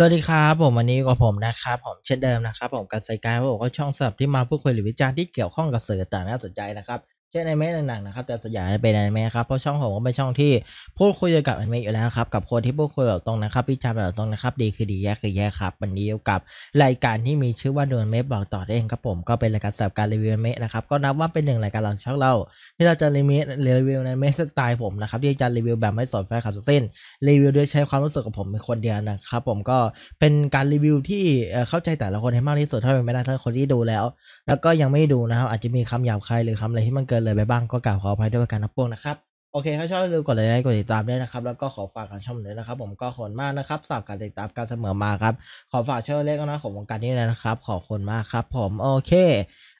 สวัสดีครับ ผมวันนี้กับผมนะครับ ผมเช่นเดิมนะครับ ผมกับสาการผมก็ช่องสับที่มาพูดคุยหรือวิจารณ์ที่เกี่ยวข้องกับสื่อต่างน่าสนใจนะครับเช่นในแเม่หนักๆนะครับ แต่สัญญาจะเป็นในแเม่ครับเพราะช่องผมก็เป็นช่องที่พูดคุยเกี่ยวกับอนเมะอยู่แล้วครับกับคนที่พูดคุยแบบตรงนะครับีิจารณ์แบบตรงนะครับ ดีคือดีแย่คือแย่ครับวันนี้เกี่ยวกับรายการที่มีชื่อว่าดวนเมะบอกต่อเองครับผมก็เป็นรายการสำหรับการรีวิวเมะนะครับก็นับว่าเป็นหนึ่งรายการหลังช่องเรา ที่เราจะรีวิวรีวิวในเมะสไตล์ผมนะครับที่จะรีวิวแบบไม่สนแฟนครับเส้นรีวิวด้วยใช้ความรู้สึกของผมเป็นคนเดียวนะครับผมก็เป็นการรีวิวที่เข้าใจแต่ละคนให้มากที่สุดเท่าที่เป็นไปได้ทั้งคนที่ดูแล้ว แล้วก็ยังไม่ดูนะครับอาจจะมีคำหยาบคายหรือคำอะไรที่มันเกินเลยไปบ้างก็กล่าวขออภัยด้วยการนับปวงนะครับ โอเคถ้าชอบดูกดไลค์กดติดตามด้วยนะครับ แล้วก็ขอฝากกันช่องเลยนะครับผมก็ขอนมากนะครับสำหรับการติดตามการเสมอมาครับ ขอฝากช่องเล็กนะของวงการนี้เลยนะครับ ขอบคุณมากครับผมโอเค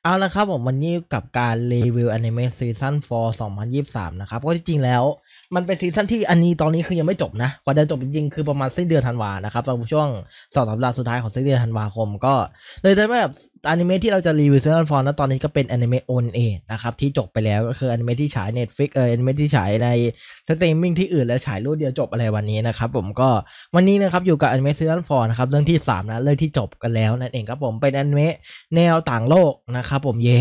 เอาละครับผมวันนี้กับการรีวิวอนิเมะซีซั่น4 2023 นะครับ ก็จริงๆ แล้วมันเป็นซีซั่นที่อันนี้ตอนนี้คือยังไม่จบนะกว่าจะจบจริงๆคือประมาณสิ้นเดือนธันวานะครับตอนช่วงสองสัปดาห์สุดท้ายของสิ้นเดือนธันวาคมก็ เลยได้แบบอนิเมะที่เราจะรีวิวซีซั่นฟอร์นะตอนนี้ก็เป็นอนิเมะโอนเอนะครับที่จบไปแล้วก็คืออนิเมะที่ฉายเน็ตฟิกเอออนิเมะที่ฉายในสตรีมมิ่งที่อื่นและฉายรูปเดียวจบอะไรวันนี้นะครับผมก็วันนี้นะครับอยู่กับอนิเมะซีซั่นฟอร์นะครับเรื่องที่3นะเรื่องที่จบกันแล้วนั่นเองครับผมเป็นอนิเมะแนวต่างโลกนะครับผมเย่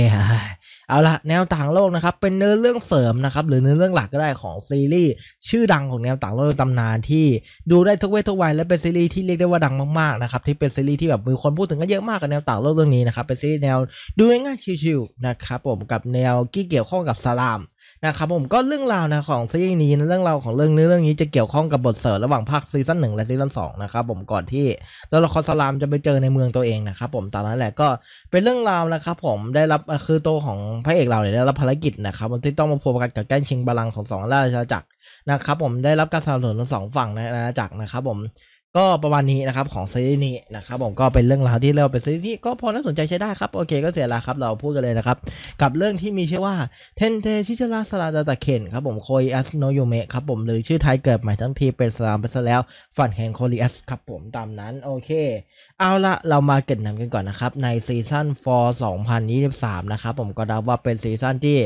เอาละแนวต่างโลกนะครับเป็นเนื้อเรื่องเสริมนะครับหรือเนื้อเรื่องหลักก็ได้ของซีรีีส์ชื่อดังของแนวต่างโลกตำนานที่ดูได้ทุกเวททุกวัยและเป็นซีรีส์ที่เรียกได้ว่าดังมากๆนะครับที่เป็นซีรีส์ที่แบบมีคนพูดถึงกันเยอะมากกับแนวต่างโลกเรื่องนี้นะครับเป็นซีรีส์แนวดูง่ายๆชิวๆนะครับผมกับแนวที่เกี่ยวข้องกับสลามนะครับผมก็เรื่องราวนะของซีรีส์นี้นะเรื่องราวของเรื่องนี้เรื่องนี้จะเกี่ยวข้องกับบทเสริมระหว่างภาคซีซั่นหนึ่งและซีซั่นสองนะครับผมก่อนที่ตัวละครสลามจะไปเจอในเมืองตัวเองนะครับผมตอนนั้นแหละก็เป็นเรื่องราวนะครับผมได้รับคือตัวของพระเอกเราเนี่ยได้รับภารกิจนะครับที่ต้องมาพบกันกับแก้นชิงบาลังของสองราชาจักรนะครับผมได้รับการสนับสนุนทั้งสองฝั่งในอาณาจักรนะครับ ผมก็ประมาณนี้นะครับของซีรีส์นี้นะครับผมก็เป็นเรื่องราวที่เราเป็นซีรีส์ที่ ก็พอน่าสนใจใช้ได้ครับ โอเคก็เสียละครับเราพูดกันเลยนะครับ กับเรื่องที่มีชื่อว่าเทนเทชิจาราสลาดาตะเคนครับผมโคอิอัสโนโยเมะครับผมหรือชื่อไทยเกิดใหม่ทั้งทีเป็นสลามไปซะแล้วฝันแห่งโคลิอัสครับผมตามนั้น โอเคเอาละเรามาเกิดนำกันก่อนนะครับในซีซั่นฟร์2023นะครับผมก็นับว่าเป็นซีซั่นที่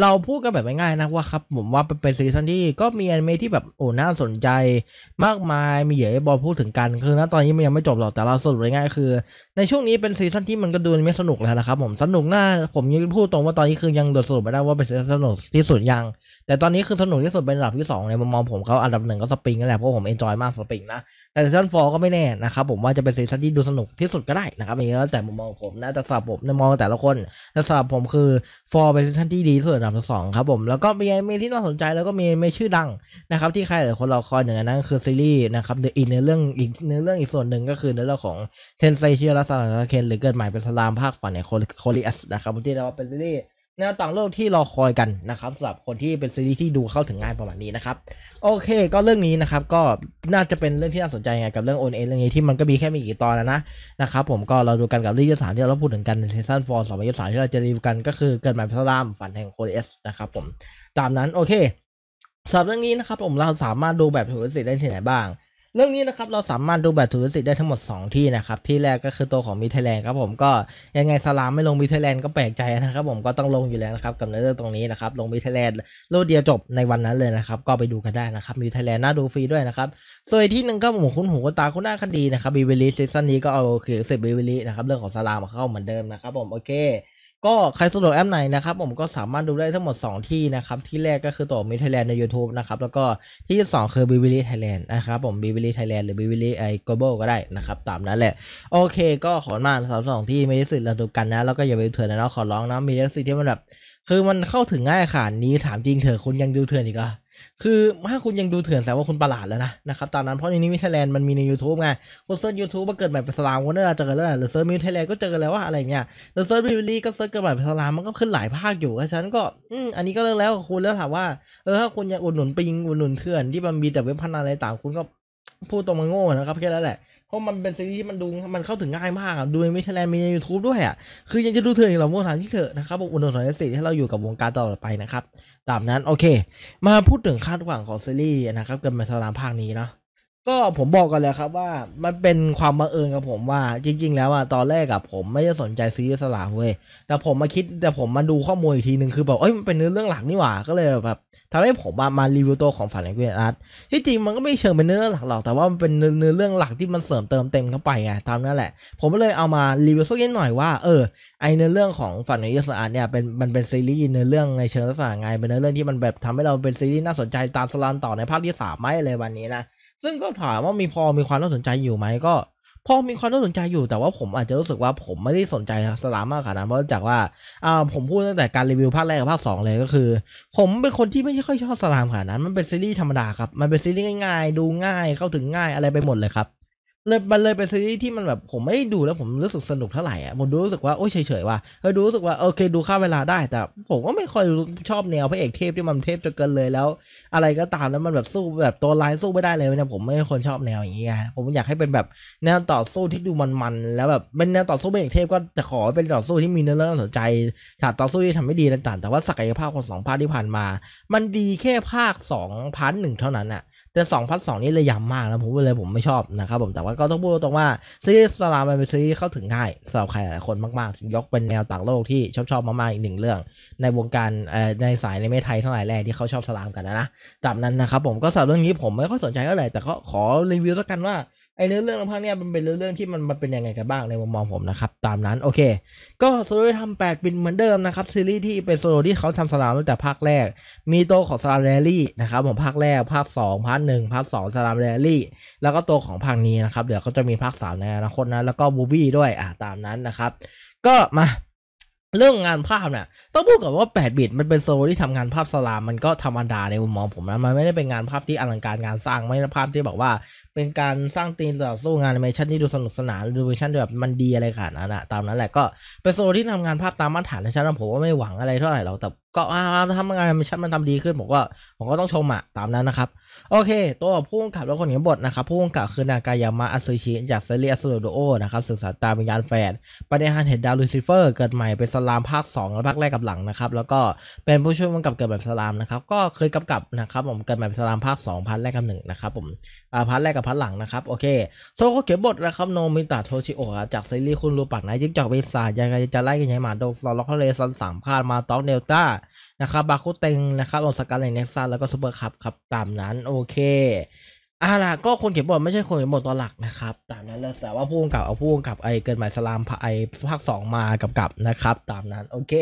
เราพูดกันแบบง่ายๆนะว่าครับผมว่าเป็นซีซั่นที่ก็มีอนิเมะที่แบบโอ้น่าสนใจมากมายมีเยอะบอพูดถึงกันคือณตอนนี้มันยังไม่จบหรอกแต่เราสรุปง่ายๆคือในช่วงนี้เป็นซีซั่นที่มันก็ดูไม่สนุกแล้วนะครับผมสนุกหน้าผมยังพูดตรงว่าตอนนี้คือยังโดดสรุปไม่ได้ว่าเป็นซีซั่นสนุกที่สุดยังแต่ตอนนี้คือสนุกที่สุดเป็นอันดับที่2ในมุมมองผมเขาอันดับหนึ่งก็สปริงนั่นแหละเพราะผมเอนจอยมากสปริงนะแต่ซีซั่นฟก็ไม่แน่นะครับผมว่าจะเป็นซีซั่นที่ดูสนุกที่สุดก็ได้นะครับอนี้แล้วแต่มุมมองผมนะแต่สำหรับผมในมองแต่ละคนแต่สำหรับผมคือฟเป็นซีซั่นที่ดีที่สุดอันดับสองครับผมแล้วก็มีมีที่น่าสนใจแล้วก็มีไม่ชื่อดังนะครับที่ใครหลายคนรอคอยหนึ่งนั้นคือซีรีส์นะครับอะอินในเรื่องอีกเนื้อเรื่องอีกส่วนหนึ่งก็คือเนื้อเรื่องของเทนไซเชียและซาลาเคนหรือเกิดใหม่เป็นสลามภาคฝันในโคลิอัสนะครับที่เราเป็นซีรีส์แนวต่างโลกที่รอคอยกันนะครับสำหรับคนที่เป็นซีรีส์ที่ดูเข้าถึงง่ายประมาณนี้นะครับโอเคก็เรื่องนี้นะครับก็น่าจะเป็นเรื่องที่น่าสนใจไงกับเรื่องโอนเอเรื่องนี้ที่มันก็มีแค่มีกี่ตอนนะนะครับผมก็เราดูกันกับเรื่องยศสามที่เราพูดถึงกันในซีซั่นฟอร์สองยุทธศสามที่เราจะรีวิวกันก็คือเกิดมาเป็นพระรามฝันแห่งโคเอสนะครับผมตามนั้นโอเคสำหรับเรื่องนี้นะครับผมเราสามารถดูแบบถือสิทธิ์ได้ที่ไหนบ้างเรื่องนี้นะครับเราสามารถดูแบบถือสิทธิ์ได้ทั้งหมด 2 ที่นะครับที่แรกก็คือตัวของมิเทแลนครับผมก็ยังไงสลามไม่ลงมิเทแลนก็แปลกใจนะครับผมก็ต้องลงอยู่แล้วนะครับกับเรื่องตรงนี้นะครับลงมิเทแลนรูดเดียวจบในวันนั้นเลยนะครับก็ไปดูกันได้นะครับมิเทแลนน่าดูฟรีด้วยนะครับส่วนที่หนึ่งก็หมคุ้นหูคุ้นตาคุ้นหน้าคดีนะครับบีเวลิซีซั่นนี้ก็เอาคือสิบิบีเวลินะครับเรื่องของสลามเข้าเหมือนเดิมนะครับผมโอเคก็ใครสะดวกแอปไหนนะครับผมก็สามารถดูได้ทั้งหมด 2 ที่นะครับที่แรกก็คือตัวมิทไทยแลนด์ใน YouTube นะครับแล้วก็ที่ 2 คือบิวิลี่ไทยแลนด์นะครับผมบิวิลี่ไทยแลนด์หรือบิวิลี่ไอโกลบอลก็ได้นะครับตามนั้นแหละโอเคก็ขอมาสางสองที่ไม่ได้สิทธิ์เราดูกันนะแล้วก็อย่าไปเถื่อนนะขอร้องนะมีเรื่องสิที่มันแบบ คือมันเข้าถึงง่ายขนาดนี้ถามจริงเถอะคุณยังดูเถื่อนอีกอ่ะคือ ถ้าคุณยังดูเถื่อนแสดงว่าคุณประหลาดแล้วนะ นะครับ ตอนนั้นเพราะในนี้มิทแลนด์มันมีใน YouTube ไงคนเซิร์ชยูทูบมาเกิดใหม่ปสลามคนน่าจะเกิดแล้วหรือเซิร์ชมิทแลนด์ก็เจอแล้วว่าอะไรเงี้ยหรือเซิร์ชบิลลี่ก็เซิร์ชเกิดใหม่ปสลามมันก็ขึ้นหลายภาคอยู่ฉะนั้นก็ อืมอันนี้ก็เลิกแล้วคุณแล้วถามว่า เออ ถ้าคุณยังอุดหนุนปิง อุดหนุนเถื่อนที่มันมีแต่เว็บพนันอะไรต่าง คุณก็พูดตรงมาโง่นะครับแค่นั้นแหละเพราะมันเป็นซีรีส์ที่มันดูมันเข้าถึงง่ายมากดูในมิชแลนมีในยูทูบด้วยอ่ะคือยังจะดูเธออย่างเราโมสามที่เถอะนะครับผมอุดมสอนสิที่เราอยู่กับวงการตลอดไปนะครับ ตามนั้นโอเค มาพูดถึงคาดหวังของซีรีส์นะครับกับมาสลามภาคนี้เนาะก็ผมบอกกันแล้วครับว่ามันเป็นความบังเอิญกับผมว่าจริงๆแล้วอะตอนแรกกับผมไม่ได้สนใจซื้อสลากเว้ยแต่ผมมาคิดแต่ผมมาดูข้อมูลอีกทีหนึ่งคือแบบเอ้ยมันเป็นเนื้อเรื่องหลักนี่หว่าก็เลยแบบทำให้ผมมามารีวิวตัวของฝันแห่งเวียอาร์ตที่จริงมันก็ไม่เชิงเป็นเนื้อเรื่องหลักหรอกแต่ว่ามันเป็นเนื้อเรื่องหลักที่มันเสริมเติมเต็มเข้าไปไงตามนั่นแหละผมก็เลยเอามารีวิวสักนิดหน่อยว่าเออไอเนื้อเรื่องของฝันแห่งเวียอาร์ตเนี่ยเป็นมันเป็นซีรีส์เนื้อเรื่องในเชิงลักษณะไงเป็นเนื้อเรื่องที่มันแบบทำให้เราเป็นซีรีส์น่าสนใจตามสลานต่อในภาคที่สามไหมอะไรวันนี้นะซึ่งก็ถามว่ามีพอมีความน่าสนใจอยู่ไหมก็พอมีความน่าสนใจอยู่แต่ว่าผมอาจจะรู้สึกว่าผมไม่ได้สนใจสลามมากขนาดนั้นเพราะจากว่าอ่าผมพูดตั้งแต่การรีวิวภาคแรกกับภาคสองเลยก็คือผมเป็นคนที่ไม่ค่อยชอบสลามขนาดนั้นมันเป็นซีรีส์ธรรมดาครับมันเป็นซีรีส์ง่ายๆดูง่ายเข้าถึงง่ายอะไรไปหมดเลยครับเลยมันเลยเป็นซีรีส์ที่มันแบบผมไม่ดูแล้วผมรู้สึกสนุกเท่าไหร่อ่ะผมดูรู้สึกว่าโอ้ยเฉยๆว่ะเออดูรู้สึกว่าโอเคดูค่าเวลาได้ แต่ผมก็ไม่ค่อยชอบแนวพระเอกเทพที่มันเทพจนเกินเลยแล้ว อะไรก็ตามแล้วมันแบบสู้แบบตัวร้ายสู้ไม่ได้เลยเนี่ยผมไม่คนชอบแนวอย่างนี้ไงผมอยากให้เป็นแบบแนวต่อสู้ที่ดูมันๆแล้วแบบเป็นแนวต่อสู้พระเอกเทพก็จะขอเป็นต่อสู้ที่มีเนื้อเรื่องน่าสนใจฉากต่อสู้ที่ทำไม่ดีต่างๆแต่ว่าศักยภาพของสองภาคที่ผ่านมามันดีแค่ภาคสองพาร์ทหนึ่งเท่านั้นอ่ะแต่สองพัทสองนี่เลยยำมากนะผมเลยผมไม่ชอบนะครับผมแต่ว่าก็ต้องพูดตรงว่าซีรีส์สลามมันเป็นซีรีส์เข้าถึงง่ายสำหรับใครหลายคนมากๆ ยกเป็นแนวต่างโลกที่ชอบชอบมากๆอีกหนึ่งเรื่อง ในวงการในสายในเมทไทยทั้งหลายแหล่ที่เขาชอบสลามกันนะนะจากนั้นนะครับผมก็สำหรับเรื่องนี้ผมไม่ค่อยสนใจเท่าไหร่แต่ก็ขอรีวิวแล้วกันว่าไอ้เนื้อเรื่องภาคเนี้ยมันเป็นเรื่องที่มันมันเป็นยังไงกันบ้างในมุมมองผมนะครับตามนั้นโอเค ก็โซโลทำแปดปินเหมือนเดิมนะครับซีรีส์ที่เป็นโซโลที่เขาทำสลามตั้งแต่ภาคแรกมีตัวของสลามเรลลี่นะครับผมภาคแรกภาค2ภาคหนึ่งภาคสองสลามเรลลี่แล้วก็ตัวของภาคนี้นะครับเดี๋ยวเขาจะมีภาคสามในอนาคตนะแล้วก็บูวี่ด้วยอ่ะตามนั้นนะครับก็มาเรื่องงานภาพเนี่ยต้องพูดก่อนว่า8บิตมันเป็นโซที่ทำงานภาพสลาม มันก็ธรรมดาในมุมมองผมนะมันไม่ได้เป็นงานภาพที่อลังการงานสร้างไม่ใช่ภาพที่บอกว่า เป็นการสร้างตีนต่อสู้งานแอนิเมชันที่ดูสนุกสนานดูเวอร์ชันแบบมันดีอะไรขนาดนั้นอะตามนั้นแหละก็เป็นโซที่ทำงานภาพตามมาตรฐานนะชั้นผมว่าไม่หวังอะไรเท่าไหร่หรอกแต่ก็ทำงานแอนิเมชันมันทำดีขึ้นผมก็ผมก็ต้องชมอะตามนั้นนะครับโอเค ตัวผู้กำกับและคนเขียนบท นะครับผู้กำกับ คือ นากายามะอัซึชิ จากซีรีส์อสโดโอนะครับศึกษาตาวิญญาณแฝดประเด็นหันเห็ดดาวลูซิเฟอร์ เกิดใหม่ เป็นสลามภาค 2 และภาคแรกกับหลังนะครับ แล้วก็เป็นผู้ช่วยกำกับ เกิดแบบสลามนะครับ ก็เคยกำกับนะครับผมเกิดแบบสลามภาค2พัน แรกกับหนึ่งนะครับ ผมพาร์ทแรกกับพาร์ทหลังนะครับ โอเคโซโคเขียนบทนะครับ โนมิตะโทชิโอะจากซีรีส์คุณรูปักไะนจึงจอกเวสายังไงจะไล่กันยังมาดงซอล็อกเลซันสามพาดมาต็อกเดลต้านะครับบาคุเต็งนะครับออสการ์เลนเน็กซ่าแล้วก็ซูเปอร์คัพครับ ตามนั้นโอเคอ่าล่ะ ก็คนเขียนบทไม่ใช่คนเขียนบทตัวหลักนะครับตามนั้นเลยแต่ว่าผู้กกับเอาผู้กกับไอเกินหมายสลามไอภาคสองมากับกับนะครับตามนั้นโอเค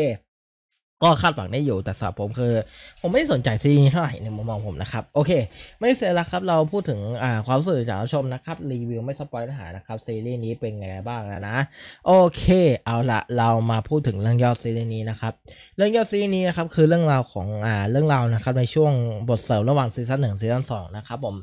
ก็คาดหวังได้อยู่แต่สำหรับผมคือ ผมไม่สนใจซีรีส์เท่าไหร่ในมุมมองผมนะครับโอเคไม่เสียละครับเราพูดถึงความสื่อจากชมนะครับรีวิวไม่สปอยเนื้อหานะครับซีรีส์นี้เป็นไงบ้างนะนะโอเคเอาละเรามาพูดถึงเรื่องยอดซีรีส์นี้นะครับเรื่องยอดซีรีส์นี้นะครับคือเรื่องราวของอ่าเรื่องราวนะครับในช่วงบทเสริมระหว่างซีซั่นหนึ่งซีซั่นสองนะครับผม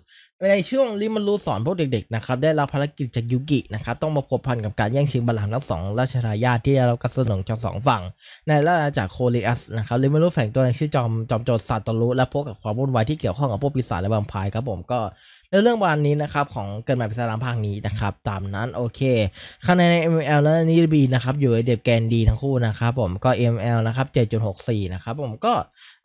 ในช่วงริมันรู้สอนพวกเด็กๆนะครับได้รับภารกิจจากยุกินะครับต้องมาพบพันกับการแย่งชิงบัลลังก์ทั้งสองราชทายาทที่ได้รับการสนองจากสองฝั่งในราชอากโคลิอัสนะครับริมันรู้แฝงตัวในชื่อจอมจอมโจรซาตารุและพบกับความวุ่นวายที่เกี่ยวข้องกับพวกปีศาจและบางพายครับผมก็ในเรื่องวันนี้นะครับของเกิดใหม่ปิศลามภาคนี้นะครับตามนั้น โอเคคะแนนใน ML และนี่บีนะครับอยู่ในเดียบแกนดีทั้งคู่นะครับผมก็ ML นะครับ7.64นะครับผมก็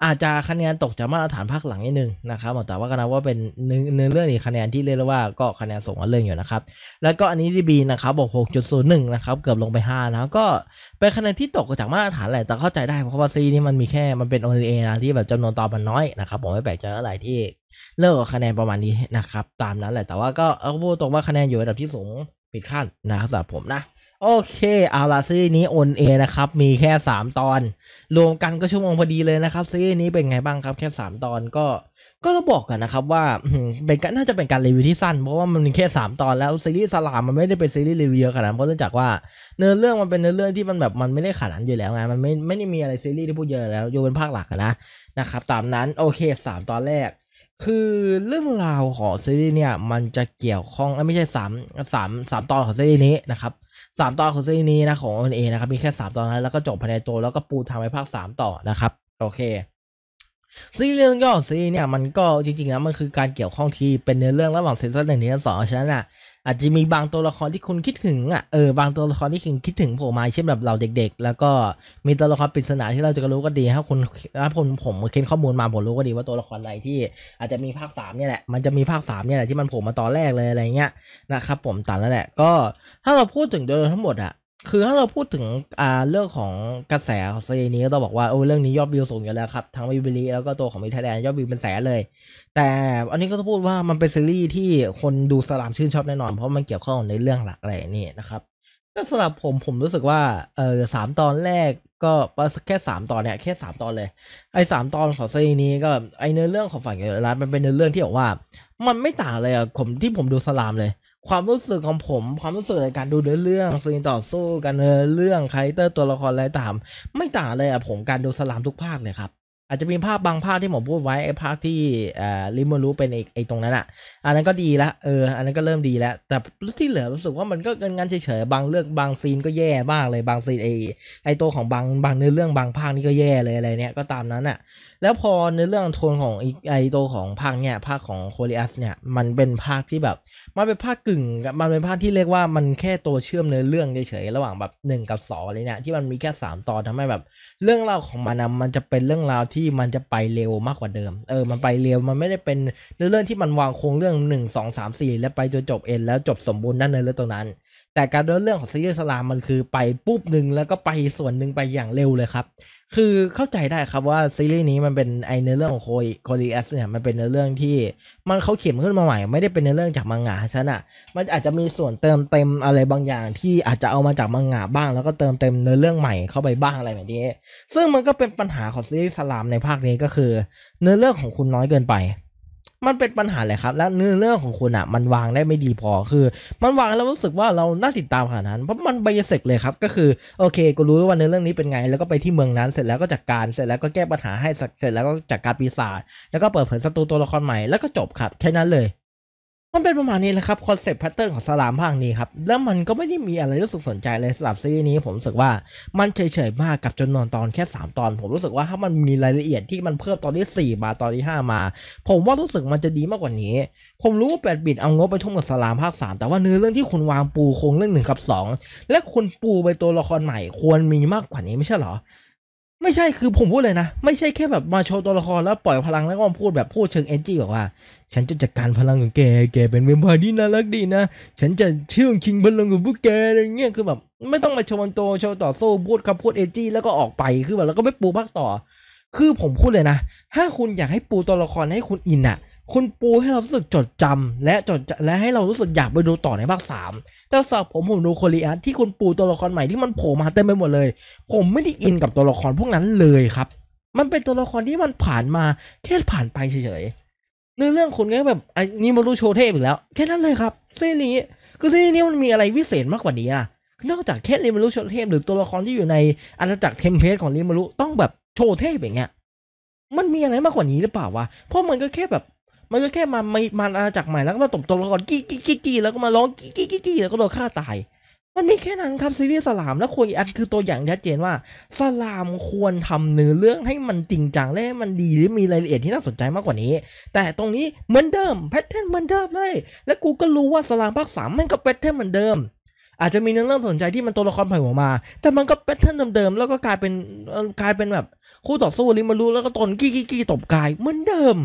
อาจจะคะแนนตกจากมาตรฐานภาคหลังนิดนึงนะครับแต่ว่าก็นับว่าเป็นเนื้อเรื่องอีกคะแนนที่เรียกว่าก็คะแนนส่งมาเรื่องอยู่นะครับแล้วก็อันนี้ดีบีนะครับบวก6.01นะครับเกือบลงไป5นะก็เป็นคะแนนที่ตกจากมาตรฐานแหละแต่เข้าใจได้เพราะว่าซีนี่มันมีแค่มันเป็นโอเนเอนะที่แบบจำนวนต่อมันน้อยนะครับผมไม่แปลกใจอะไรที่เลิกคะแนนประมาณนี้นะครับตามนั้นแหละแต่ว่าก็เอาพูดตรงว่าคะแนนอยู่ระดับที่สูงผิดขั้นนะครับสำหรับผมนะ โอเคเอาละซีนี้โอนเอนะครับมีแค่ 3 ตอนรวมกันก็ชั่วโมงพอดีเลยนะครับซีนี้เป็นไงบ้างครับแค่3 ตอนก็ก็ต้องบอกกันนะครับว่าเป็นน่าจะเป็นการรีวิวที่สั้น เพราะว่ามันมีแค่ 3 ตอนแล้วซีรีส์สลามมันไม่ได้เป็นซีรีส์รีวิวขนาดเพราะเนื่องจากว่าเนื้อเรื่องมันเป็นเนื้อเรื่องที่มันแบบมันไม่ได้ขนาดอยู่แล้วไงมันไม่ไม่ได้มีอะไรซีรีส์ที่พูดเยอะแล้วอยู่เป็นภาคหลักนะนะครับตามนั้นโอเค 3 ตอนแรกคือเรื่องราวของซีรีส์เนี่ยมันจะเกี่ยวข้องไม่ใช่สามสามสามตอนของซีรีส์นี้นะครับสามตอนของซีรีส์นี้นะของเอ a นะครับ มีแค่สามตอนนั้นแล้วก็จบภายในตัวแล้วก็ปูทางไ้ภาคสามต่อนะครับโอเค ซีรีส์เรื่องย่อซีรีส์เนี่ยมันก็จริงๆนะมันคือการเกี่ยวข้องที่เป็นเนื้อเรื่องระหว่างซีซั่นหนึ่งถึงสองฉะนั้นอ่ะอาจจะมีบางตัวละครที่คุณคิดถึงอ่ะ เออบางตัวละครที่คุณคิดถึงโผล่มาเช่นแบบเราเด็ก ๆ แล้วก็มีตัวละครปริศนาที่เราจะรู้ก็ดีถ้าคุณถ้าผมผมเค้นข้อมูลมาผมรู้ก็ดีว่าตัวละครอะไรที่ อาจจะมีภาค3เนี่ยแหละมันจะมีภาค3เนี่ยแหละที่ มันโผล่มาตอนแรกเลยอะไรเงี้ยนะครับผมตัดแล้วแหละก็ถ้าเราพูดถึงโดยทั้งหมดอ่ะคือถ้าเราพูดถึงอ่าเรื่องของกระแสของซีรีส์นี้ก็ต้องบอกว่าโอ้เรื่องนี้ยอดวิวสูงอยู่แล้วครับทั้งวิวบิลีแล้วก็ตัวของมิทแลนด์ยอดวิวเป็นแสนเลยแต่อันนี้ก็ต้องพูดว่ามันเป็นซีรีส์ที่คนดูสลามชื่นชอบแน่นอนเพราะมันเกี่ยวข้องในเรื่องหลักอะไรนี่ นะครับก็สำหรับผมผมรู้สึกว่าเออสามตอนแรกก็แค่สามตอนเนี่ยแค่สามตอนเลยไอ้สามตอนของซีรีส์นี้ก็ไอ้เนื้อเรื่องของฝั่งเยอรมันเป็นเนื้อเรื่องที่บอกว่ามันไม่ต่างเลยอะผมที่ผมดูสลามเลยความรู้สึกของผมความรู้สึกในการดูเรื่องซีนต่อสู้กันเรื่องคาแรคเตอร์ตัวละครอะไรต่างไม่ต่างเลยอะผมการดูสลามทุกภาคเลยครับอาจจะมีภาพบางภาพที่ผมพูดไว้ไอ้ภาคที่รลิมอนรู้เป็นไอ้ไอตรงนั้นอะอันนั้นก็ดีละเอออันนั้นก็เริ่มดีแล้วแต่ที่เหลือรู้สึกว่ามันก็เงินงันเฉยๆบางเรื่องบางซีนก็แย่มากเลยบางซีนไอ้ไอ้ตัวของบางบางเนื้อเรื่องบางภาคนี่ก็แย่เลยอะไรเนี้ยก็ตามนั้นอะแล้วพอเนื้อเรื่องโทนของไอ้ไอ้ตัวของภาคเนี้ยภาคของโคลิอัสเนี่ยมันเป็นภาคที่แบบมันเป็นภาคกึ่งมันเป็นภาคที่เรียกว่ามันแค่ตัวเชื่อมเนื้อเรื่องเฉยๆระหว่างแบบหนึ่งกับสองอะไรเนี่ย ที่มันมีแค่สามตอนทำให้แบบ เรื่องราวของมันมันจะเป็นเรื่องราวที่มันจะไปเร็วมากกว่าเดิมเออมันไปเร็วมันไม่ได้เป็นเรื่องที่มันวางโครงเรื่องหนึ่งสองสามสี่แล้วไปจนจบเอ็นแล้วจบสมบูรณ์นั่นลนเรื่องตรงนั้นแต่การเลเรื่องของซีรีส์สลามมันคือไปปุ๊บหนึ่งแล้วก็ไปส่วนหนึ่งไปอย่างเร็วเลยครับ คือเข้าใจได้ครับว่าซีรีส์นี้มันเป็นไอเนื้อเรื่องของโคโคลีเอสเนี่ยมันเป็นเนื้อเรื่องที่มันเขาเขียนขึ้นมาใหม่ ไม่ได้เป็นเนื้อเรื่องจากมังงะฉะนั้นมันอาจจะมีส่วนเติมเต็มอะไรบางอย่าง ที่อาจจะเอามาจากมังงะบ้าง แล้วก็เติมเต็มเนื้อเรื่องใหม่เข้าไปบ้างอะไรแบบนี้ซึ่งมันก็เป็นปัญหาของซีรีส์สลามในภาคนี้ก็คือเนื้อเรื่องของคุณน้อยเกินไปมันเป็นปัญหาแหละครับ แล้วเนื้อเรื่องของคุณอ่ะ มันวางได้ไม่ดีพอคือมันวางแล้วรู้สึกว่าเราน่าติดตามขนาดนั้นเพราะมันไบยเสกเลยครับ ก็คือโอเคกูรู้ว่าเนื้อเรื่องนี้เป็นไง แล้วก็ไปที่เมืองนั้นเสร็จแล้วก็จัดการเสร็จแล้วก็แก้ปัญหาให้เสร็จแล้วก็จัดการปีศาจแล้วก็เปิดเผยศัตรูตัวละครใหม่แล้วก็จบครับแค่นั้นเลยมันเป็นประมาณนี้แหละครับคอนเซปต์แพทเทิร์นของสลามภาคนี้ครับแล้วมันก็ไม่ได้มีอะไรรู้สึกสนใจเลยสำหรับซีรีส์นี้ผมรู้สึกว่ามันเฉยๆมากกับจนนอนตอนแค่ 3 ตอน ผมรู้สึกว่าถ้ามันมีรายละเอียดที่มันเพิ่มตอนที่4มาตอนที่5มา ผมว่ารู้สึกมันจะดีมากกว่านี้ ผมรู้ว่าแปดบิดเอางบไปทุ่มกับสลามภาค3แต่ว่าเนื้อเรื่องที่คุณวางปูโครงเรื่อง1กับ 2 และคุณปูไปตัวละครใหม่ควรมีมากกว่านี้ไม่ใช่หรอไม่ใช่คือผมพูดเลยนะ ไม่ใช่แค่แบบมาโชว์ตัวละครแล้วปล่อยพลังแล้วก็พูดแบบพูดเชิงเอนจี้บอกว่า ฉันจะจัดการพลังของแกแกเป็นเวมพายที่น่ารักดีนะ ฉันจะเชื่องชิงพลังของพวกแกอะไรเงี้ยคือแบบไม่ต้องมาโชว์มันโตโชว์ ต่อโซ่พูดคำพูดเอจี้แล้วก็ออกไปคือแบบแล้วก็ไม่ปูพักต่อ คือผมพูดเลยนะ ถ้าคุณอยากให้ปูตัวละครให้คุณอินอะคุณปูให้เรารู้สึกจดจำและจดและให้เรารู้สึกอยากไปดูต่อในภาค 3แต่สำหรับผมผมดูโคลีอัสที่คุณปูตัวละครใหม่ที่มันโผล่มาเต็มไปหมดเลย ผมไม่ได้อินกับตัวละครพวกนั้นเลยครับ มันเป็นตัวละครที่มันผ่านมา แค่ผ่านไปเฉยๆในเรื่องคนี้แบบไอ้นี่มารู้โชว์เทพอีกแล้ว แค่นั้นเลยครับ ซีรี้คือซีรีนี้มันมีอะไรวิเศษมากกว่านี้อ่ะ นอกจากแค่ริมารุโชเทพหรือตัวละครที่อยู่ในอาณาจักรเทมเพสของริมารุต้องแบบโชเทพอย่างเงี้ย มันมีอะไรมากกว่านี้หรือเปล่าวะ เพราะมันก็แค่แบบมันก็แค่มาไม่มาอาณาจักรใหม่แล้วก็มาตบตัวละครกี้กี้กี้กี้แล้วก็มาร้องกี้กี้กี้กี้แล้วก็โดนฆ่าตาย มันมีแค่นั้นครับซีรีส์สลามแล้วควรอันคือตัวอย่างชัดเจนว่าสลามควรทำเนื้อเรื่องให้มันจริงจังและมันดีหรือมีรายละเอียดที่น่าสนใจมากกว่านี้ แต่ตรงนี้เหมือนเดิมแพทเทิร์นเหมือนเดิมเลย และกูก็รู้ว่าสลามภาคสามมันก็แพทเทิร์นเหมือนเดิม อาจจะมีเนื้อเรื่องสนใจที่มันตัวละครผ่านออกมา แต่มันก็แพทเทิร์นเดิมๆแล้วก็กลายเป็นกลายเป็นแบบคู่ต่อสู้ริมารู้แล้วก็ตนกี้กี้กี้ตบกาย เหมือนเดิม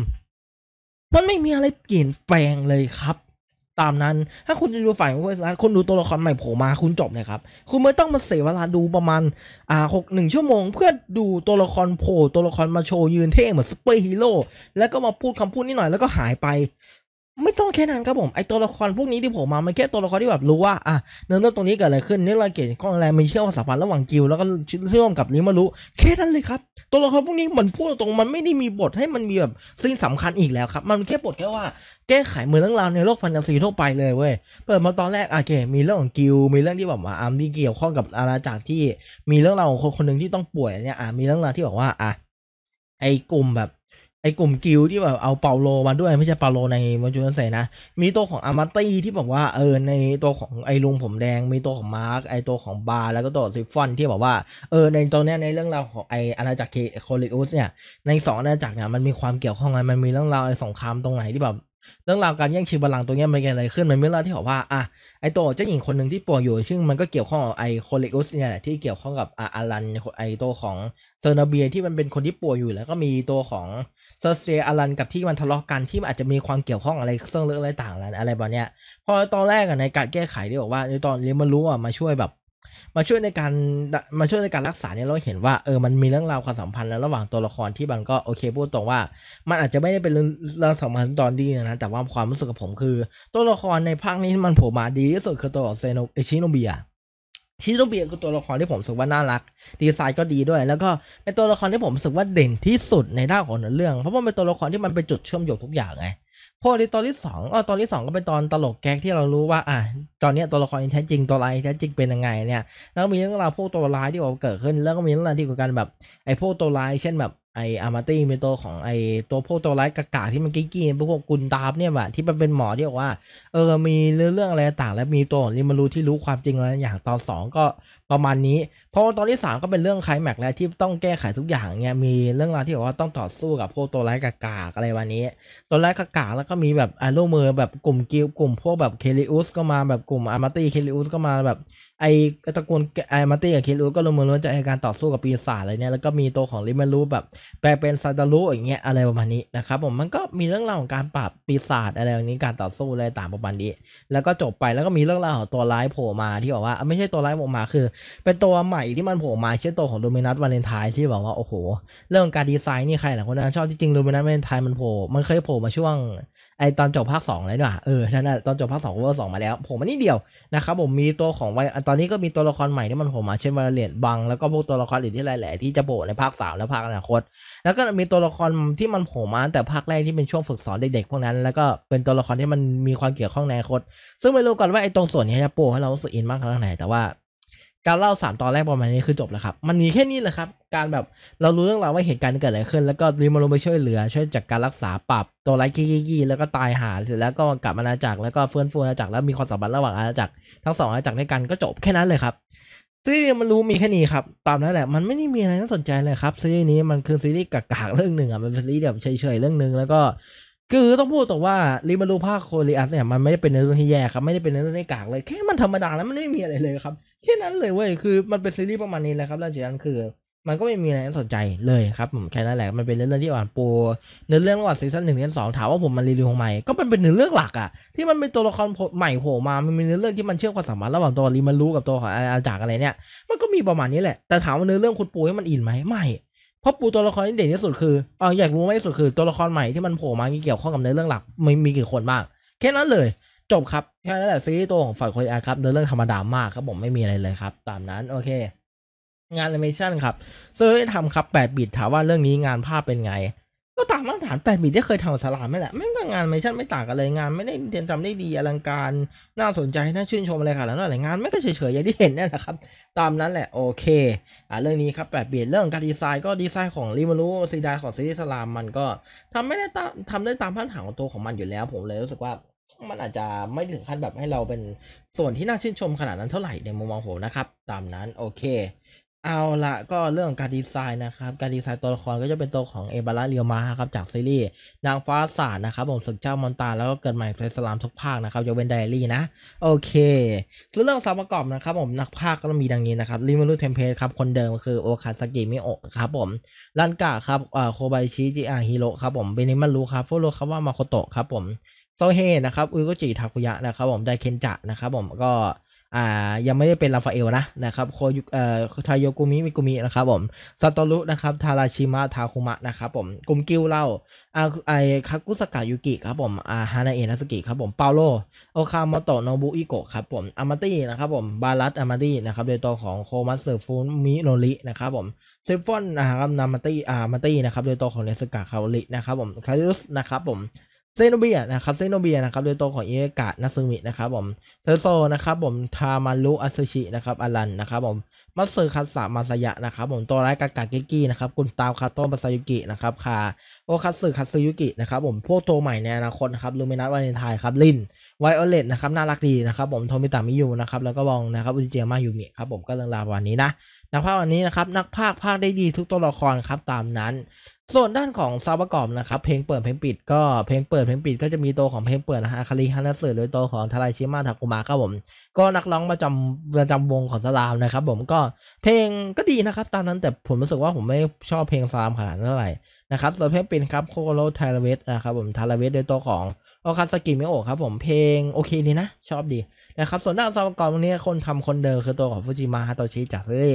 มันไม่มีอะไรเปลี่ยนแปลงเลยครับ ตามนั้นถ้าคุณจะดูฝ่ายของเวสต์นคุณดูตัวละครใหม่โผล่มาคุณจบเลยครับ คุณไม่ต้องมาเสียเวลาดูประมาณอ่าหกหนึ่งชั่วโมงเพื่อดูตัวละครโผล่ตัวละครมาโชว์ยืนเท่เหมือนซปเปอร์ฮีโร่แล้วก็มาพูดคำพูดนิดหน่อยแล้วก็หายไปไม่ต้องแค่นั้นครับผมไอตัวละครพวกนี้ที่ผมมา มันแค่ตัวละครที่แบบรู้ว่าอ่ะเนื้อเรื่องตรงนี้เกิดอะไรขึ้นเนื้อรางเกี่ยวกับอะไรมีเชื่อมสัมพันธ์ระหว่างกิลแล้วก็เชื่อมกับีิมารุแค่นั้นเลยครับตัวละครพวกนี้มันพูดตรงมันไม่ได้มีบทให้มันมีแบบซึ่งสำคัญอีกแล้วครับ มันแค่บทแค่ว่าแก้ไขเหมือนเรื่องราวในโลกแฟนตาซีทั่วไปเลยเว้ยเปิดมาตอนแรกโอเค มีเรื่องของกิลมีเรื่องที่แบบว่าอ่ะมีเกี่ยวข้องกับอาณาจักรที่ มีเรื่องราวของคนคนหนึ่งที่ต้องป่วยเนี่ยอ่ะมีเรื่องราวที่บอกว่าอ่ะไอกลุ่มแบบไอ้กลุ่มกิลที่แบบเอาเปาโลมาด้วยไม่ใช่เปาโลในมาจูนเซนะ มีตัวของอามาตี้ที่บอกว่าเออในตัวของไอ้ลุงผมแดงมีตัวของมาร์กไอ้ตัวของบาร์แล้วก็ตัวซิฟฟอนที่บอกว่า เออในตอนนี้ในเรื่องราวของไอ้อาณาจักรโคลิอุสเนี่ยในสองอาณาจักรเนี่ยมันมีความเกี่ยวข้องกันมันมีเรื่องราวไอ้สงครามตรงไหนที่แบบเรื่องราวการแย่งชิงบัลลังก์ตรงนี้มันเกิดอะไรขึ้นมันมีเรื่องาที่บอกว่าอ่ะไอตัวเจ้าหญิงคนหนึ่งที่ป่วยอยู่ซึ่งมันก็เกี่ยวข้องกับไอโคลิอุสเนี่ยแหละที่เกี่ยวข้องกับอารันไอตัวของเซอร์นาเบียที่มันเป็นคนที่ป่วยอยู่แล้วก็มีตัวของซอเซียอลันกับที่มันทะเลาะกันที่มันอาจจะมีความเกี่ยวข้องอะไรเครื่องเรื่องอะไรต่างๆอะไรแบบเนี้ยพอตอนแรกในการแก้ไขที่บอกว่าในตอนเรียนมารู้อ่ะมาช่วยแบบ มาช่วยในการมาช่วยในการรักษาเนี่ยเราเห็นว่าเออมันมีเรื่องราวความสัมพันธ์แล้วระหว่างตัวละครที่มันก็โอเคพูดตรงว่ามันอาจจะไม่ได้เป็นเรื่องสัมพันธ์ตอนดีนะแต่ว่าความรู้สึกของผมคือตัวละครในภาคนี้มันโผล่มาดีที่สุดคือตัวเซโนเอชิโนเบียชิโนบิคือตัวละครที่ผมสึกว่าน่ารัก ดีไซน์ก็ดีด้วย แล้วก็เป็นตัวละครที่ผมสึกว่าเด่นที่สุดในด้านของเรื่องเพราะว่าเป็นตัวละครที่มันเป็นจุดเชื่อมโยงทุกอย่างไงพอในตอนที่สองอ๋อตอนที่สองก็เป็นตอนตลกแก๊กที่เรารู้ว่าอ่ะตอนนี้ตัวละครแท้จริงตัวร้ายแท้จริงเป็นยังไงเนี่ยแล้วมีเรื่องราวพวกตัวร้ายที่เกิดขึ้น แล้วก็มีเรื่องราวที่เกี่ยวกับแบบไอ้พวกตัวร้ายเช่นแบบไออามาตี้เป็นตัวของไอตัวพวกตัวร้ายกากาที่มันกี๊กี้พวกกุนตาบเนี่ยแบบที่มันเป็นหมอที่บอกว่าเออมีเรื่องเรื่องอะไรต่างและมีตัวริมารูที่รู้ความจริงอะไรอย่างตอนสองก็ประมาณนี้เพราะตอนที่สามก็เป็นเรื่องไคลแม็กแล้วที่ต้องแก้ไขทุกอย่างเนี่ยมีเรื่องราวที่บอกว่าต้องต่อสู้กับพวกตัวร้ายกากาอะไรวันนี้ ตัวร้ายกากาแล้วก็มีแบบไอารเมอ์แบบกลุ่มกิลกลุ่มพวกแบบเคลิอุสก็มาแบบกลุ่มอามาตี้เคลิอุสก็มาแบบไอกระตะกูลไอมาตี้กับคิรูก็ลงมือล้วนจในการต่อสู้กับปีศาจอะไรเนี่ยแล้วก็มีตัวของลิมารูแบบ แปลเป็นซาดารุอย่างเงี้ยอะไรประมาณนี้นะครับผมมันก็มีเรื่องราวของการปราบปีศาจอะไรอย่างนี้การต่อสู้อะไรต่างประมาณนี้แล้วก็จบไปแล้วก็มีเรื่องราวของตัวร้ายโผล่มาที่บอกว่า ไม่ใช่ตัวร้ายโผล่มาคือ เป็นตัวใหม่ที่มันโผล่มาเช่นตัวของโดมินัสวาเลนไทน์ที่บอกว่าโอ้โห เรื่องการดีไซน์นี่ใครหลายคนนั้นชอบจริงๆโดมินัสวาเลนไทน์มันโผล่มันเคยโผล่มาช่วงไอตอนจบภาค2เลยเนาะยเออนั่นแหะตอนจบภาค2เวอร์สองมาแล้วโผล่มานิดเดียวนะครับผมมีตัวของไวอัตอนนี้ก็มีตัวละครใหม่ที่มันโผล่มาเช่นวาเลนบังแล้วก็พวกตัวละครอื่นที่หลาย่ที่จะโผล่ในภาคสามและภาคอนาคต แล้วก็มีตัวละครที่มันโผล่มาแต่ภาคแรกที่เป็นช่วงฝึกสอนเด็กๆพวกนั้นแล้วก็เป็นตัวละครที่มันมีความเกี่ยวข้องในอนาคต ซึ่งไม่รู้ก่อนว่าไอ้ตรงส่วนนี้จะโผล่ให้เราสุดอินมากขนาดไหนแต่ว่าการเล่าสามตอนแรกประมาณนี้คือจบแล้วครับ มันมีแค่นี้แหละครับ การแบบเรารู้เรื่องราวว่าเหตุการณ์เกิดอะไรขึ้น แล้วก็รีมาลงไปช่วยเหลือช่วยจากการรักษาปรับตัวไร้กี้ๆแล้วก็ตายหาเสร็จแล้วก็กลับมาณาจักรแล้วก็เฟื่อนฟูอาณาจักรแล้วมีความสัมพันธ์ระหว่างอาณาจักรทั้งสองอาณาจักรด้วยกันก็จบแค่นั้นเลยครับซีรีส์มันรู้มีแค่นี้ครับ ตามนั้นแหละมันไม่ได้มีอะไรน่าสนใจเลยครับซีรีส์นี้มันคือซีรีส์กากๆเรื่องหนึ่งอ่ะมันเป็นซีรีส์แบบเฉยๆเรื่องหนึ่งแล้วก็คือต้องพูดตรงว่าริมารูภาคโคลีอัสเนี่ยมันไม่ได้เป็นเรื่องที่แย่ครับไม่ได้เป็นเรื่องที่กากเลยแค่มันธรรมดาแล้วมันไม่มีอะไรเลยครับแค่นั้นเลยเว้ยคือมันเป็นซีรีส์ประมาณนี้แหละครับแล้วจากนั้นคือ มันก็ไม่มีอะไรน่าสนใจเลยครับผมแค่นั้นแหละ มันเป็นเรื่องที่อ่านปูเนื้อเรื่องระหว่างซีซั่นหนึ่งซีซั่นสองถามว่าผมมันรีวิวของใหม่ ก็ป็นเป็นเนื้อเรื่องหลักอะ ที่มันเป็นตัวละครใหม่โผล่มา มันมีเนื้อเรื่องที่มันเชื่อมความสัมพันธ์ระหว่างตัวรีมันรู้กับตัวของอาจากอะไรเนี่ย มันก็มีประมาณนี้แหละ แต่ถามว่าเนื้อเรื่องคุณปูให้มันอินไหมไม่ เพราะปูตัวละครที่เด่นที่สุดคือเอออยากรู้มากที่สุดคือตัวละครใหม่ที่มันโผล่มาเกี่ยวข้องกับในเรื่องหลักม่มีกี่คนมาก แค่นั้นเลยจบครับแค่นั้น แหละซีรีส์ตัวของฝั่งคนอาครับเรื่องธรรมดามากครับ ผมไม่มีอะไรเลยครับ ตามนั้นโอเค งานแอนิเมชันครับซึ่งได้ทำครับแปดบิดถามว่าเรื่องนี้งานภาพเป็นไง ก็ตามมาตรฐานแปดบิดที่เคยทำสลามไม่แหละ ไม่ก็งานแอนิเมชันไม่ต่างกันเลย งานไม่ได้เตรียมทำได้ดีอลังการน่าสนใจ น่าชื่นชมอะไรค่ะแล้วนั่นอะไรงานไม่ก็เฉยๆอย่างที่เห็นนี่แหละครับ ตามนั้นแหละโอเค อ่าเรื่องนี้ครับแปดบิดเรื่องการดีไซน์ก็ดีไซน์ของริมารูซีดาของซีรีส์สลามมันก็ทำไม่ได้ตามทำได้ตามมาตรฐานของตัวของมันอยู่แล้วผมเลยรู้สึกว่ามันอาจจะไม่ถึงขั้นแบบให้เราเป็นส่วนที่น่าชื่นชมขนาดนั้นเท่าไหร่ในมุมมองผมนะครับ ตามนั้น โอเค เอาละก็เรื่องการดีไซน์นะครับ การดีไซน์ตัวละครก็จะเป็นตัวของเอบาราเรียวมาครับ จากซีรีส์ นางฟ้าศาสตร์นะครับผมสึกเจ้ามอนตาแล้วก็เกิดใหม่เฟสลามทุกภาคนะครับจะเป็นไดอารี่นะ โอเคส่วนเรื่องสารประกอบนะครับผมนักภาคก็มีดังนี้นะครับริมารุเทมเพลครับคนเดิมคือโอคาสกิมิโอครับผมลันกะครับโคบายชิจิอาฮิโร่ครับผมเบนิมารุครับโฟโรคาว่ามาโคโตะครับผมโซเฮนะครับ อุโกจิ ทาคุยะนะครับผม ไดเคนจะนะครับผม ก็ อ่า ยังไม่ได้เป็นราฟาเอลนะ นะครับ โคยุเอ่อทาโยกุมิ มิกุมิ นะครับผมซาโตรุนะครับ ทาราชิมะ ทาคุมะ นะครับผมกลุ่มกิวเล่าอ่าไอคากุสกะยุกิ ครับผม อ่า ฮานาเอะนัสกิ ครับผม เปาโล โอคามโตะ โนบุอิโกะ ครับผม อามาตี้นะครับผม บาลัตอามาตี้นะครับ โดยตัวของโคมัสเซฟูมิโนริ นะครับผมเซฟอน นะครับ นามาตี้อามาตี้นะครับ โดยตัวของเนสกะคาโอริ นะครับผมคารุส นะครับผมเซโนเบียนะครับเซโนเบียนะครับโดยตัวของอิเอกะนัซึมินะครับผมเซโซนะครับผม ทามารุอาซชินะครับ อารันนะครับผมมัตสึคาสามาสยะนะครับผมตัวร้ายกากากิกินะครับกุนตาวคาโต้มาซายุกินะครับคาโอคัสึคาซึยุกินะครับผม พวกตัวใหม่ในอนาคตนะครับ ลูมินัสวาเลนไทน์ครับลินไวโอเลตนะครับน่ารักดีนะครับ ผม โทมิตามิยูนะครับแล้วก็บองนะครับอุจิเจมายูมิครับ ผมก็เรื่องราววันนี้นะ นักภาควันนี้นะครับนักภาคภาคได้ดีทุกตัวละครครับตามนั้น ส่วนด้านของซาวประกอบนะครับเพลงเปิดเพลงปิดก็เพลงเปิดเพลงปิด ก็จะมีตัวของเพลงเปิดนะฮะคาริฮานาสึหรือตัวของทารายชิมาทากุมะครับผมก็นักร้องประจำประจำวงของสลามนะครับผมก็เพลงก็ดีนะครับตอนนั้นแต่ผมรู้สึกว่าผมไม่ชอบเพลงสลามขนาดนั้นเท่าไหร่นะครับส่วนเพลงเป็นครับโคโรทาราเวสนะครับผมทาราเวสโดยตัวของโอคาสกิมิโอครับผมเพลงโอเคดีนะชอบดีนะครับ ส่วนด้านซาวกรตรนนี้คนทำคนเดิมคือตัวของฟูจิมะฮาโตชิจากเีรี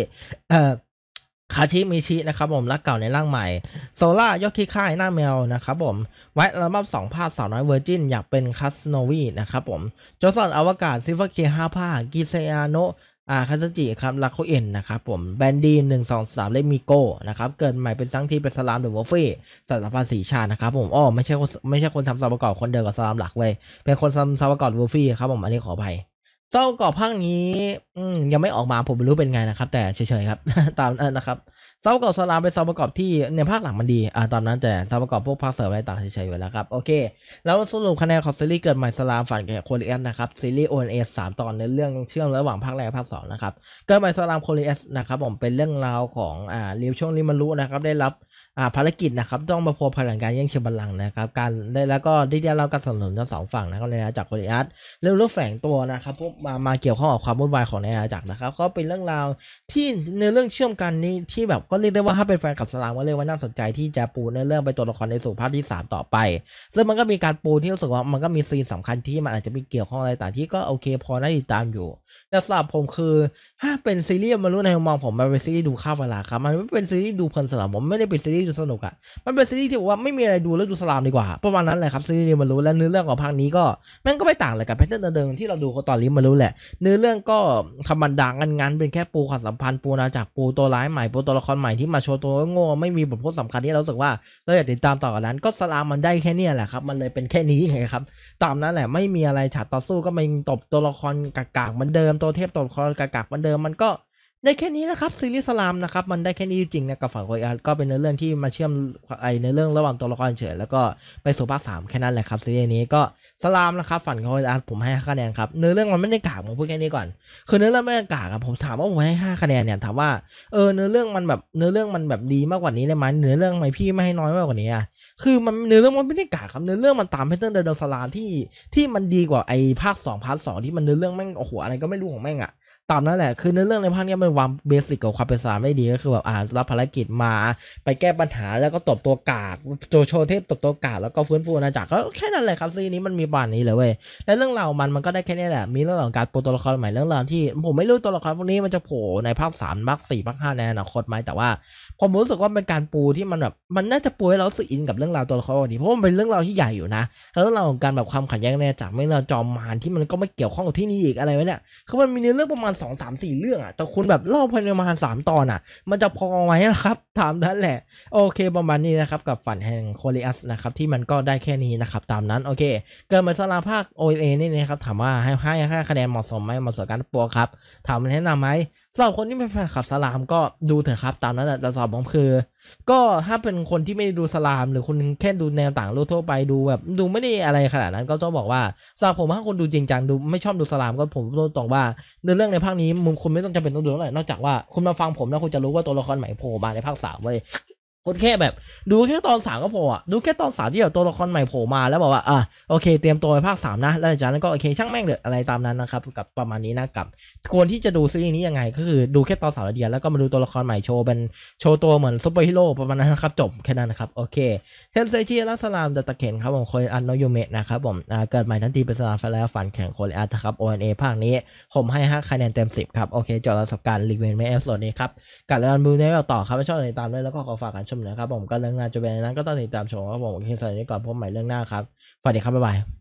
คาชิมิชินะครับผมรักเก่าในร่างใหม่โซล่ายอดขี้ค่ายหน้าแมวนะครับผม ไว้อัลบั้มสองภาคสาวน้อยเวอร์จินอยากเป็นคัสโนวีนะครับผมจอสันอวกาศซิฟเฟอร์เคห้าภาคกิเซียโนอาคาซจิ ครับลาโคเอ็นนะครับผมแบนดีหนึ่งสองสามเลมิโกนะครับ เกิดใหม่เป็นซังทีเป็นสลามเดอะวอฟฟี่สัตว์ภาษีชาตนะครับผมอ๋อไม่ใช่ไม่ใช่คนทำซาวประกอบคนเดิมกับสลามหลักเว้ยเป็นคนทำซาวประกอบวอฟฟี่ครับผมอันนี้ขออภัยเจ้ากรอบภาคนี้อยังไม่ออกมาผมไม่รู้เป็นไงนะครับ แต่เฉยๆครับตามนะครับเจ้ากรอบสลามเป็นซาวประกอบที่ในภาคหลังมันดีอ่าตอนนั้นแต่ซาวประกอบพวกภาคเสริมอะไรต่างเฉยๆอยู่แล้วครับโอเคแล้วสรุปคะแนนของซีรีส์ เกิดใหม่สลามฝันแก่โคลีเอสนะครับซีรีส์โอเอสสามตอนในเรื่องเชื่อมระหว่างภาคแรกภาคสองนะครับเกิดใหม่สลามโคลีเอสนะครับผมเป็นเรื่องราวของอ่าเรียวช่วงริมารุนะครับได้รับภารกิจนะครับต้องมาพัวพันลังการแย่งชิงบัลลังก์นะครับการได้แล้วก็ได้เราการสนับสนุนจากสองฝั่งนะครับในอาาจักรโกลิอัสเรื่องรูปแฝงตัวนะครับพวกมามาเกี่ยวข้องกับความวุ่นวายของในอาณาจักรนะครับ ก็เป็นเรื่องราวที่ในเรื่องเชื่อมกันนี้ที่แบบก็เรียกได้ว่าถ้าเป็นแฟนกับสลามก็เรียกว่าน่าสนใจที่จะปูในเรื่องไปตัวละครในสู่ภาคที่ 3 ต่อไป ซึ่งมันก็มีการปูที่รู้สึกว่ามันก็มีซีนสำคัญที่ มันอาจจะมีเกี่ยวข้องอะไรต่างที่ก็โอเคพอได้ติดตามอยู่ แต่สำหรับผมคือถ้าเป็นซีรีส์มารู้ในมุมมองผมมันเป็นซีรีส์ดูข้าวเวลาครับมันไม่เป็นซีรีส์ดูเพลินสำหรับผมไม่ได้เป็นซีรีส์ดูสนุกอะ่ะมันเป็นซีรีส์ที่บอกว่าไม่มีอะไรดูแล้วดูสลามดีกว่า ประมาณนั้นแหละครับซีรีส์มันรู้และเนื้อเรื่องของภาคนี้ก็แม่งก็ไม่ต่างอะไรกับแพทเทิร์นเดิมที่เราดูตอนนี้มันรู้แหละเนื้อเรื่องก็ธรรมดางันงันเป็นแค่ปูความสัมพันธ์ปูนาจากปูตัวร้ายใหม่ปูตัวละครใหม่ที่มาโชว์ตัวโง่ไม่มีบทพูดสำคัญที่เราสึกว่าเราอยากติดตามต่อกันนั้น ก็สลามมันได้แค่นี้แหละครับมันเลยเป็นแค่นี้ไงครับตามนั้นแหละไม่มีอะไรฉากต่อสู้ก็มันตบตัวละครกากๆเหมือนเดิมตัวเทพตัวละครกากๆเหมือนเดิมมันก็ได้แค่นี้แหละครับซีรีส์สลามนะครับมันได้แค่นี้จริงๆนะกับฝั่งโคเอก็เป็นเรื่องที่มาเชื่อมไอในเรื่องระหว่างตัวละครเฉยแล้วก็ไปสู่ภาคสามแค่นั้นแหละครับซีรีส์นี้ก็สลามนะครับฝั่งโคเอผมให้ คะแนนครับเนื้อเรื่องมันไม่ได้กากผมพูดแค่นี้ก่อนคือเนื้อเรื่องไม่ได้กากครับผมถามว่าผมให้5คะแนนเนี่ยถามว่าเออเนื้อเรื่องมันแบบเนื้อเรื่องมันแบบดีมากกว่านี้ได้ไหมเนื้อเรื่องไหมพี่ไม่ให้น้อยมากกว่านี้อ่ะคือมันเนื้อเรื่องมันไม่ได้กากครับ เนื้อเรื่องมันตามแพทเทิร์นเดอะสลามที่ที่มันดีกว่าไอภาค2พาร์ทสที่มันเนื้อเรื่องแม่งโอ้โหอะไรก็ไม่รู้ของแม่งอ่ะตามนั่นแหละคือในเรื่องในภาคนี้มันวางเบสิกกับความเป็นสารไม่ดีก็คือแบบอ่ารับภารกิจมา ไปแก้ปัญหาแล้วก็ตบตัวกากโจโชเทพตบตัวกากแล้วก็ฟื้นฟูอาณาจักรก็แค่นั้นแหละ ครับซีนี้มันมีบานนี้เลยเว้ยและเรื่องราวมันมันก็ได้แค่นี้แหละมีเรื่องของการปูตัวละครใหม่เรื่องราวที่ ผมไม่รู้ตัวละครพวกนี้มันจะโผล่ในภาคสามภาคสี่ภาคห้าในอนาคตไหมแต่ว่า ผมรู้สึกว่าเป็นการปูที่มันแบบมันน่าจะปูให้เราสึกอินกับเรื่องราวตัวละครนี้เพราะมันเป็นเรื่องราวที่ใหญ่อยู่นะแล้วเรื่องราวของการแบบความขัดแย้งในจากเรื่องจอมมารที่มันก็ไม่เกี่ยวข้องกับที่นี่อีกอะไรว้เนี่ยคือมันมีเนื้อเรื่องประมาณสองสามสี่เรื่องอ่ะแต่คุณแบบเล่าภายในประมาณสามตอนอ่ะ มันจะพอไหมครับ ถามนั้นแหละ โอเคประมาณนี้นะครับกับฝันแห่งโคลิอัสนะครับที่มันก็ได้แค่นี้นะครับตามนั้นโอเคเกิดมาสลาภาคโอเอนี่นะครับถามว่าให้ให้คะแนนเหมาะสมไหมเหมาะสมกันปัวครับถามมันแนะนำไหมสำหรับคนที่เป็นแฟนคลับสลามก็ดูเถอะครับตามนั้นแหละแต่สอบผมคือ ก็ถ้าเป็นคนที่ไม่ดูสลาม หรือคนแค่ดูแนวต่างโลกทั่วไปดูแบบดูไม่ได้อะไรขนาดนั้นก็ต้องบอกว่าสำหรับผมถ้าคนดูจริงจังดูไม่ชอบดูสลามก็ผมต้องตอว่าเนื้อเรื่องในภาคนี้มุมคุณไม่ต้องจำเป็นต้องดูเท่าไหร่นอกจากว่า คุณมาฟังผมแล้วคุณจะรู้ว่าตัวละครใหม่โผล่มาในภาคสามเว้ยคนแค่แบบดูแค่ตอนสามก็พออ่ะดูแค่ตอนสามที่แบบตัวละครใหม่โผล่มาแล้วบอกว่าอ่ะโอเคเตรียมตัวไปภาคสามนะแล้วจากนั้นก็โอเคช่างแม่งเดืออะไรตามนั้นนะครับกับประมาณนี้นะกับคนที่จะดูซีรีส์นี้ยังไง ก็คือดูแค่ตอนสามเดียวแล้วก็มาดูตัวละครใหม่โชว์เป็นโชว์ตัวเหมือนซุปเปอร์ฮีโร่ประมาณนั้นนะครับจบแค่นั้นนะครับโอเคเทนเซจิลัสลามดะตะเข็นครับผมคอยอันโนยูเมะนะครับผมเกิดใหม่ทันทีเป็นสลาฟแล้วฝันแข่งโคเลอนะครับ ONA ภาคนี้ ผมให้าคะแนนเต็มสิบครับโอเคจบประสบการรีเวนเมสโซนนี้ครับกับเรบูเน่ต่อครับไม่ชอบตามยแล้วก็ขอฝากกันชมนะครับผมก็เรื่องหน้าจะเป็นนั้นก็ต้องติดตามชมครับผมโอเคสวัสดีก่อนพบใหม่เรื่องหน้าครับสวัสดีครับบ๊ายบาย